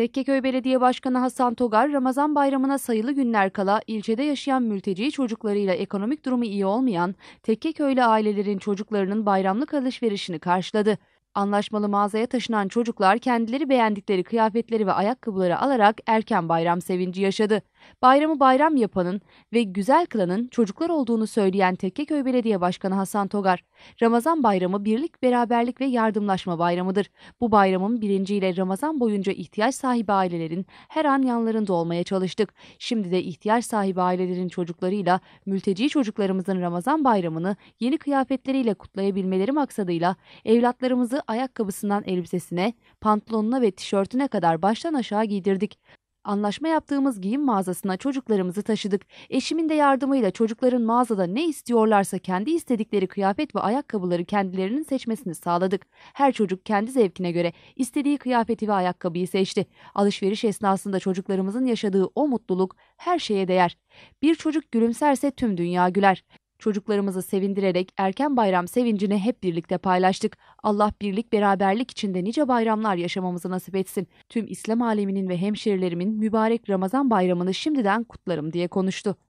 Tekkeköy Belediye Başkanı Hasan Togar, Ramazan bayramına sayılı günler kala ilçede yaşayan mülteci çocuklarıyla ekonomik durumu iyi olmayan Tekkeköylü ailelerin çocuklarının bayramlık alışverişini karşıladı. Anlaşmalı mağazaya taşınan çocuklar kendileri beğendikleri kıyafetleri ve ayakkabıları alarak erken bayram sevinci yaşadı. Bayramı bayram yapanın ve güzel kılanın çocuklar olduğunu söyleyen Tekkeköy Belediye Başkanı Hasan Togar, Ramazan bayramı birlik, beraberlik ve yardımlaşma bayramıdır. Bu bayramın bilinciyle Ramazan boyunca ihtiyaç sahibi ailelerin her an yanlarında olmaya çalıştık. Şimdi de ihtiyaç sahibi ailelerin çocuklarıyla mülteci çocuklarımızın Ramazan bayramını yeni kıyafetleriyle kutlayabilmeleri maksadıyla evlatlarımızı ayakkabısından elbisesine, pantolonuna ve tişörtüne kadar baştan aşağı giydirdik. Anlaşma yaptığımız giyim mağazasına çocuklarımızı taşıdık. Eşimin de yardımıyla çocukların mağazada ne istiyorlarsa kendi istedikleri kıyafet ve ayakkabıları kendilerinin seçmesini sağladık. Her çocuk kendi zevkine göre istediği kıyafeti ve ayakkabıyı seçti. Alışveriş esnasında çocuklarımızın yaşadığı o mutluluk her şeye değer. Bir çocuk gülümserse tüm dünya güler. Çocuklarımızı sevindirerek erken bayram sevincini hep birlikte paylaştık. Allah birlik beraberlik içinde nice bayramlar yaşamamızı nasip etsin. Tüm İslam aleminin ve hemşerilerimin mübarek Ramazan bayramını şimdiden kutlarım diye konuştu.